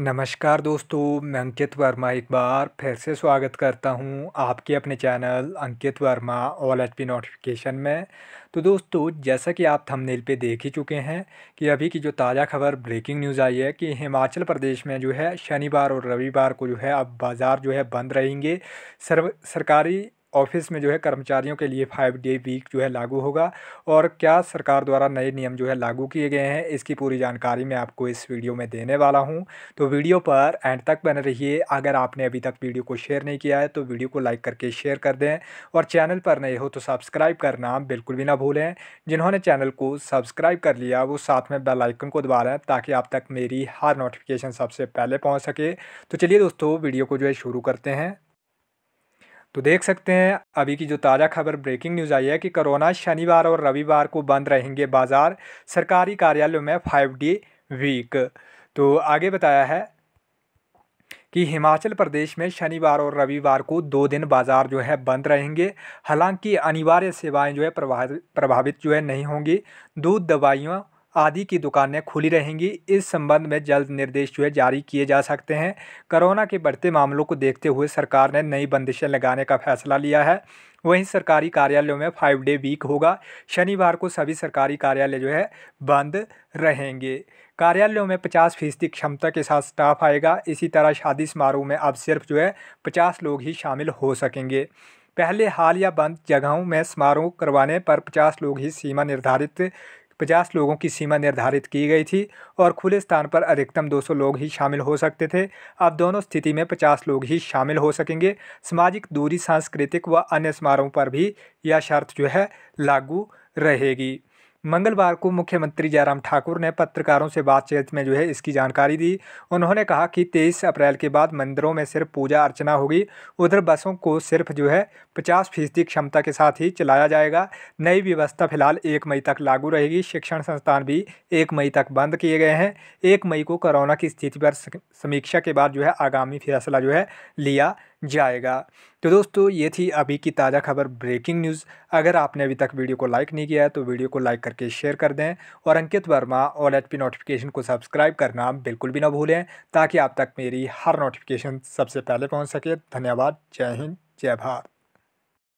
नमस्कार दोस्तों मैं अंकित वर्मा एक बार फिर से स्वागत करता हूं आपके अपने channel Ankit Verma all H P notification में तो दोस्तों जैसा कि आप थंबनेल पे देख ही चुके हैं कि अभी की जो ताज़ा खबर ब्रेकिंग न्यूज़ आई है कि हिमाचल प्रदेश में जो है शनिवार और रविवार को जो है अब बाज़ार जो है बंद रहेंगे सर्व सरकारी ऑफिस में जो है कर्मचारियों के लिए फाइव डे वीक जो है लागू होगा और क्या सरकार द्वारा नए नियम जो है लागू किए गए हैं इसकी पूरी जानकारी मैं आपको इस वीडियो में देने वाला हूँ तो वीडियो पर एंड तक बने रहिए अगर आपने अभी तक वीडियो को शेयर नहीं किया है तो वीडियो को लाइक करके शेयर कर दें और चैनल पर नए हो तो सब्सक्राइब करना बिल्कुल भी ना भूलें जिन्होंने चैनल को सब्सक्राइब कर लिया वो साथ में बेल आइकन को दबा लें ताकि आप तक मेरी हर नोटिफिकेशन सबसे पहले पहुंच सके तो चलिए दोस्तों वीडियो को जो है शुरू करते हैं तो देख सकते हैं अभी की जो ताज़ा खबर ब्रेकिंग न्यूज़ आई है कि कोरोना शनिवार और रविवार को बंद रहेंगे बाज़ार सरकारी कार्यालयों में फाइव डे वीक तो आगे बताया है कि हिमाचल प्रदेश में शनिवार और रविवार को दो दिन बाज़ार जो है बंद रहेंगे हालांकि अनिवार्य सेवाएं जो है प्रभावित प्रभावित जो है नहीं होंगी दूध दवाइयों आदि की दुकानें खुली रहेंगी इस संबंध में जल्द निर्देश जो है जारी किए जा सकते हैं कोरोना के बढ़ते मामलों को देखते हुए सरकार ने नई बंदिशें लगाने का फैसला लिया है वहीं सरकारी कार्यालयों में फाइव डे वीक होगा शनिवार को सभी सरकारी कार्यालय जो है बंद रहेंगे कार्यालयों में पचास फीसदी क्षमता के साथ स्टाफ आएगा इसी तरह शादी समारोह में अब सिर्फ जो है पचास लोग ही शामिल हो सकेंगे पहले हाल या बंद जगहों में समारोह करवाने पर 50 लोग ही सीमा निर्धारित 50 लोगों की सीमा निर्धारित की गई थी और खुले स्थान पर अधिकतम 200 लोग ही शामिल हो सकते थे अब दोनों स्थिति में 50 लोग ही शामिल हो सकेंगे सामाजिक दूरी सांस्कृतिक व अन्य समारोह पर भी यह शर्त जो है लागू रहेगी मंगलवार को मुख्यमंत्री जयराम ठाकुर ने पत्रकारों से बातचीत में जो है इसकी जानकारी दी उन्होंने कहा कि तेईस अप्रैल के बाद मंदिरों में सिर्फ पूजा अर्चना होगी उधर बसों को सिर्फ जो है पचास फीसदी क्षमता के साथ ही चलाया जाएगा नई व्यवस्था फिलहाल एक मई तक लागू रहेगी शिक्षण संस्थान भी एक मई तक बंद किए गए हैं एक मई को कोरोना की स्थिति पर समीक्षा के बाद जो है आगामी फैसला जो है लिया जाएगा तो दोस्तों ये थी अभी की ताज़ा खबर ब्रेकिंग न्यूज़ अगर आपने अभी तक वीडियो को लाइक नहीं किया है तो वीडियो को लाइक करके शेयर कर दें और Ankit Verma all H notification को सब्सक्राइब करना बिल्कुल भी ना भूलें ताकि आप तक मेरी हर नोटिफिकेशन सबसे पहले पहुँच सके धन्यवाद जय हिंद जय भारत